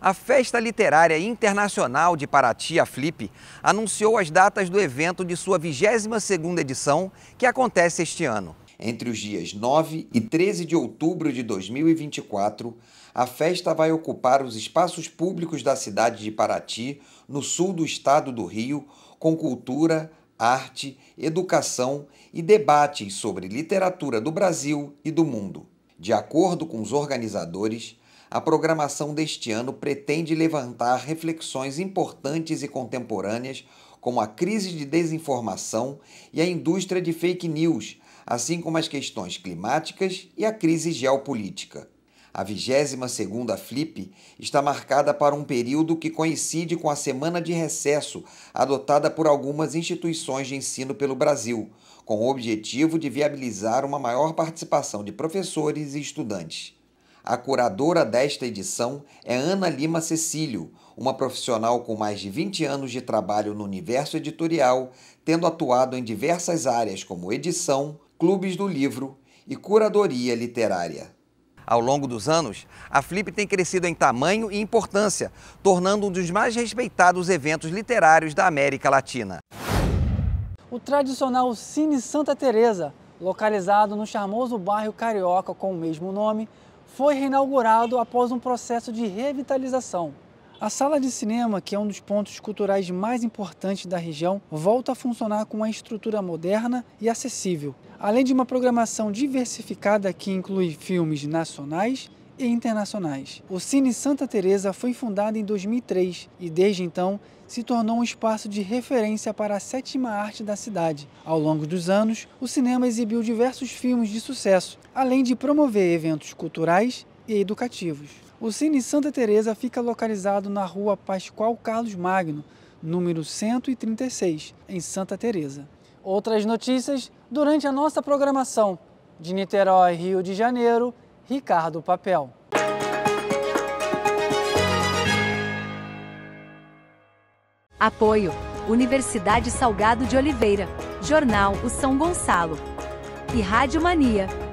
a Festa Literária Internacional de Paraty, a FLIP, anunciou as datas do evento de sua 22ª edição, que acontece este ano. Entre os dias 9 e 13 de outubro de 2024, a festa vai ocupar os espaços públicos da cidade de Paraty, no sul do estado do Rio, com cultura, arte, educação e debates sobre literatura do Brasil e do mundo. De acordo com os organizadores, a programação deste ano pretende levantar reflexões importantes e contemporâneas, como a crise de desinformação e a indústria de fake news, assim como as questões climáticas e a crise geopolítica. A 22ª FLIP está marcada para um período que coincide com a semana de recesso adotada por algumas instituições de ensino pelo Brasil, com o objetivo de viabilizar uma maior participação de professores e estudantes. A curadora desta edição é Ana Lima Cecílio, uma profissional com mais de 20 anos de trabalho no universo editorial, tendo atuado em diversas áreas como edição, clubes do livro e curadoria literária. Ao longo dos anos, a Flip tem crescido em tamanho e importância, tornando um dos mais respeitados eventos literários da América Latina. O tradicional Cine Santa Teresa, localizado no charmoso bairro carioca com o mesmo nome, foi reinaugurado após um processo de revitalização. A sala de cinema, que é um dos pontos culturais mais importantes da região, volta a funcionar com uma estrutura moderna e acessível, além de uma programação diversificada que inclui filmes nacionais e internacionais. O Cine Santa Teresa foi fundado em 2003 e desde então se tornou um espaço de referência para a sétima arte da cidade. Ao longo dos anos, o cinema exibiu diversos filmes de sucesso, além de promover eventos culturais e educativos. O Cine Santa Teresa fica localizado na Rua Pascoal Carlos Magno, número 136, em Santa Teresa. Outras notícias durante a nossa programação de Niterói, Rio de Janeiro Ricardo Papel. Apoio: Universidade Salgado de Oliveira, Jornal O São Gonçalo e Rádio Mania